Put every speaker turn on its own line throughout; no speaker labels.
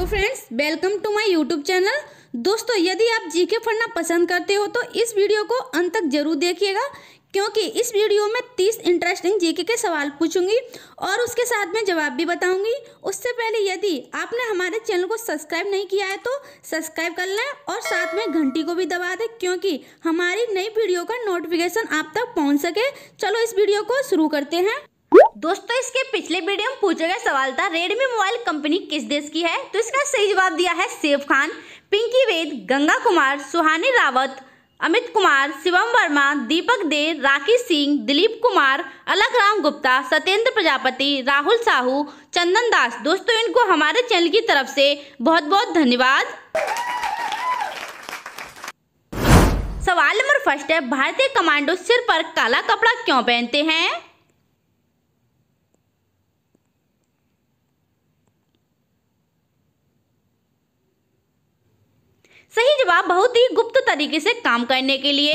hello friends welcome to my YouTube channel दोस्तों यदि आप जीके पढ़ना पसंद करते हो तो इस वीडियो को अंत तक जरूर देखिएगा क्योंकि इस वीडियो में तीस इंटरेस्टिंग जीके के सवाल पूछूंगी और उसके साथ में जवाब भी बताऊंगी उससे पहले यदि आपने हमारे चैनल को सब्सक्राइब नहीं किया है तो सब्सक्राइब कर लें और साथ में घंटी को भी दबा दें क्योंकि हमारी नई वीडियो का नोटिफिकेशन आप तक पहुँच सके चलो इस वीडियो को शुरू करते हैं दोस्तों इसके पिछले वीडियो में पूछा गया सवाल था रेडमी मोबाइल कंपनी किस देश की है तो इसका सही जवाब दिया है सेफ खान पिंकी वेद गंगा कुमार सुहानी रावत अमित कुमार शिवम वर्मा दीपक दे राकेश सिंह दिलीप कुमार अलग राम गुप्ता सत्येंद्र प्रजापति राहुल साहू चंदन दास दोस्तों इनको हमारे चैनल की तरफ से बहुत बहुत धन्यवाद सवाल नंबर फर्स्ट है भारतीय कमांडो सिर पर काला कपड़ा क्यों पहनते हैं सही जवाब बहुत ही गुप्त तरीके से काम करने के लिए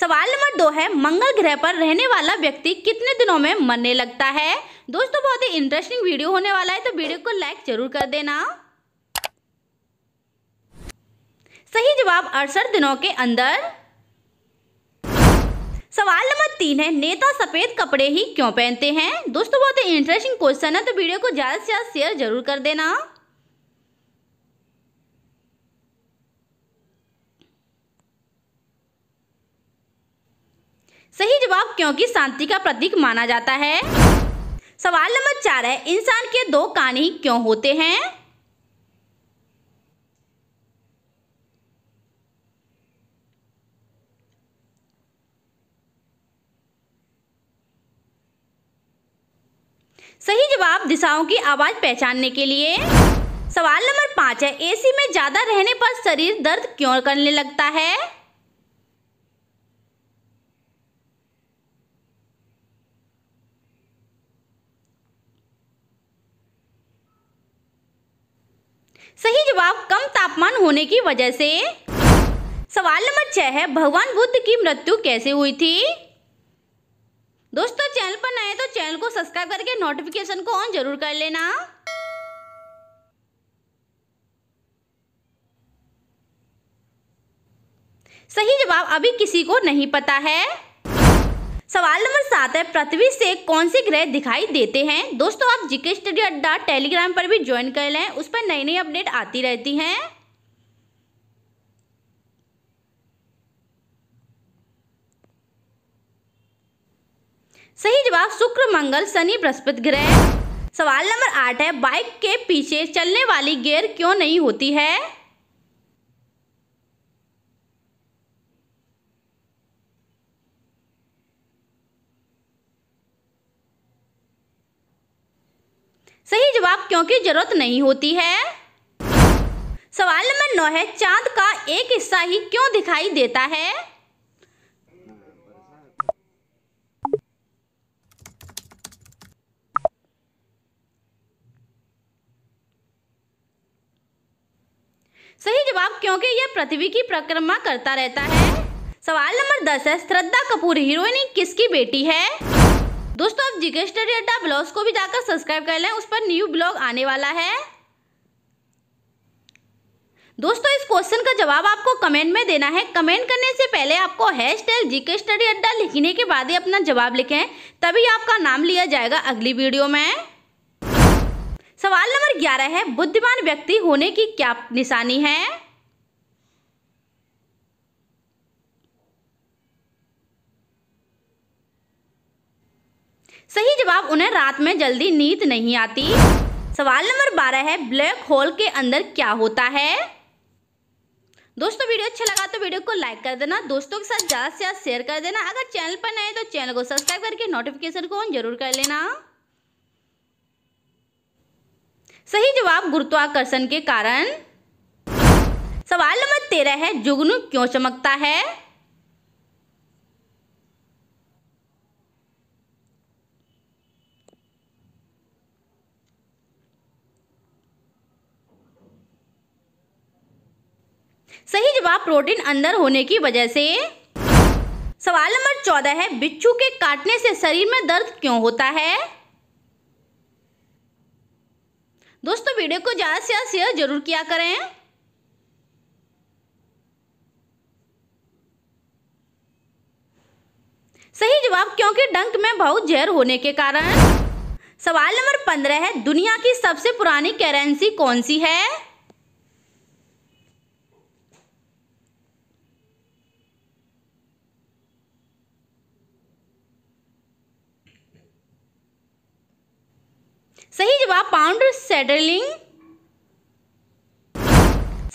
सवाल नंबर दो है मंगल ग्रह पर रहने वाला व्यक्ति कितने दिनों में मरने लगता है दोस्तों बहुत ही इंटरेस्टिंग वीडियो होने वाला है तो वीडियो को लाइक जरूर कर देना सही जवाब अड़सठ दिनों के अंदर सवाल नंबर तीन है नेता सफेद कपड़े ही क्यों पहनते हैं दोस्तों बहुत ही इंटरेस्टिंग क्वेश्चन है तो वीडियो को ज़्यादा से ज़्यादा शेयर जरूर कर देना सही जवाब क्योंकि शांति का प्रतीक माना जाता है सवाल नंबर चार है इंसान के दो कान ही क्यों होते हैं सही जवाब दिशाओं की आवाज पहचानने के लिए सवाल नंबर पांच है एसी में ज्यादा रहने पर शरीर दर्द क्यों करने लगता है सही जवाब कम तापमान होने की वजह से सवाल नंबर छह है भगवान बुद्ध की मृत्यु कैसे हुई थी दोस्तों चैनल पर नए तो चैनल को सब्सक्राइब करके नोटिफिकेशन को ऑन जरूर कर लेना सही जवाब अभी किसी को नहीं पता है सवाल नंबर सात है पृथ्वी से कौन से ग्रह दिखाई देते हैं दोस्तों आप जीके स्टडी अड्डा टेलीग्राम पर भी ज्वाइन कर लें उस पर नई नई अपडेट आती रहती हैं सही जवाब शुक्र मंगल शनि बृहस्पति ग्रह सवाल नंबर आठ है बाइक के पीछे चलने वाली गेयर क्यों नहीं होती है सही जवाब क्योंकि जरूरत नहीं होती है सवाल नंबर नौ है चांद का एक हिस्सा ही क्यों दिखाई देता है सही जवाब क्योंकि यह पृथ्वी की परिक्रमा करता रहता है सवाल नंबर दस है श्रद्धा कपूर हीरोइनी किसकी बेटी है दोस्तों आप जीके स्टडी अड्डा ब्लॉग को भी जाकर सब्सक्राइब कर लें उस पर न्यू ब्लॉग आने वाला है दोस्तों इस क्वेश्चन का जवाब आपको कमेंट में देना है कमेंट करने से पहले आपको हैश टैग जीके स्टडी अड्डा लिखने के बाद ही अपना जवाब लिखें तभी आपका नाम लिया जाएगा अगली वीडियो में सवाल नंबर ग्यारह है बुद्धिमान व्यक्ति होने की क्या निशानी है सही जवाब उन्हें रात में जल्दी नींद नहीं आती सवाल नंबर बारह है ब्लैक होल के अंदर क्या होता है दोस्तों वीडियो अच्छा लगा तो वीडियो को लाइक कर देना दोस्तों के साथ ज़्यादा से ज़्यादा शेयर कर देना अगर चैनल पर नए तो चैनल को सब्सक्राइब करके नोटिफिकेशन को ऑन जरूर कर लेना सही जवाब गुरुत्वाकर्षण के कारण सवाल नंबर तेरह है जुगनू क्यों चमकता है सही जवाब प्रोटीन अंदर होने की वजह से सवाल नंबर चौदह है बिच्छू के काटने से शरीर में दर्द क्यों होता है दोस्तों वीडियो को ज़्यादा से ज़्यादा शेयर जरूर किया करें सही जवाब क्योंकि डंक में बहुत जहर होने के कारण सवाल नंबर पंद्रह है दुनिया की सबसे पुरानी करेंसी कौन सी है सही जवाब पाउंड सेडलिंग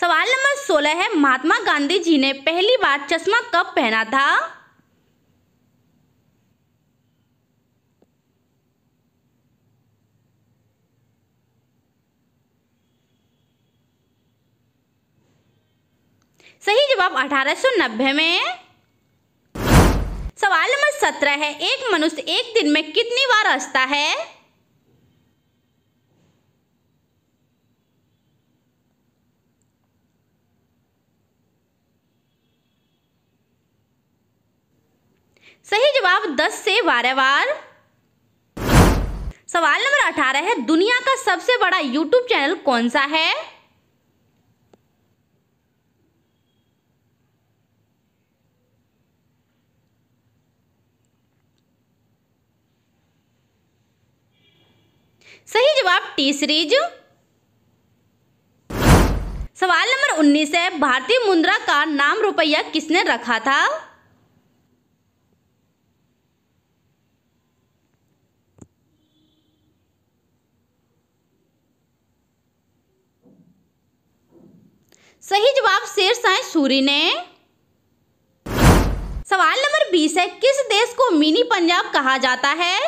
सवाल नंबर सोलह है महात्मा गांधी जी ने पहली बार चश्मा कब पहना था सही जवाब 1890 में सवाल नंबर 17 है एक मनुष्य एक दिन में कितनी बार हंसता है सही जवाब 10 से बारह बार सवाल नंबर 18 है दुनिया का सबसे बड़ा यूट्यूब चैनल कौन सा है सही जवाब टी सीरीज सवाल नंबर 19 है भारतीय मुद्रा का नाम रुपया किसने रखा था सही जवाब शेर शाह सूरी ने सवाल नंबर बीस है किस देश को मिनी पंजाब कहा जाता है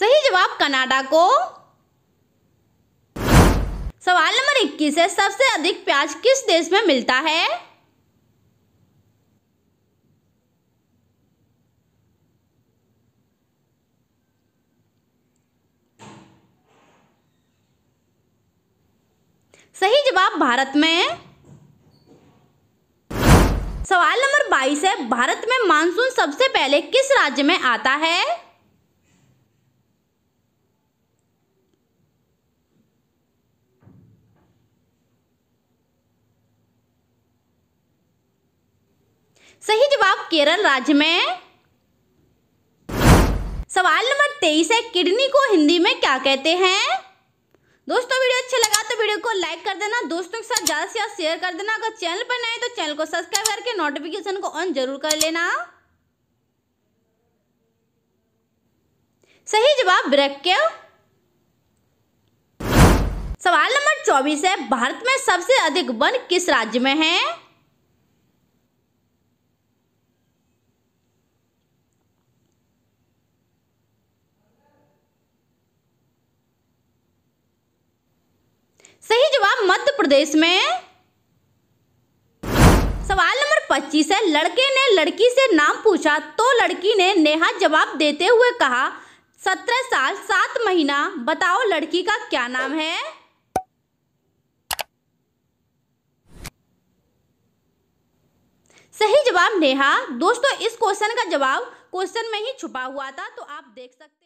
सही जवाब कनाडा को सवाल नंबर 21 है सबसे अधिक प्याज किस देश में मिलता है सही जवाब भारत में है सवाल नंबर 22 है भारत में मानसून सबसे पहले किस राज्य में आता है सही जवाब केरल राज्य में सवाल नंबर तेईस है किडनी को हिंदी में क्या कहते हैं दोस्तों वीडियो अच्छा लगा तो वीडियो को लाइक कर देना दोस्तों के साथ ज़्यादा से ज़्यादा शेयर कर देना अगर चैनल पर नए तो चैनल को सब्सक्राइब करके नोटिफिकेशन को ऑन जरूर कर लेना सही जवाब के सवाल नंबर चौबीस है भारत में सबसे अधिक वन किस राज्य में है मध्य प्रदेश में सवाल नंबर 25 है लड़के ने लड़की से नाम पूछा तो लड़की ने नेहा जवाब देते हुए कहा सत्रह साल सात महीना बताओ लड़की का क्या नाम है सही जवाब नेहा दोस्तों इस क्वेश्चन का जवाब क्वेश्चन में ही छुपा हुआ था तो आप देख सकते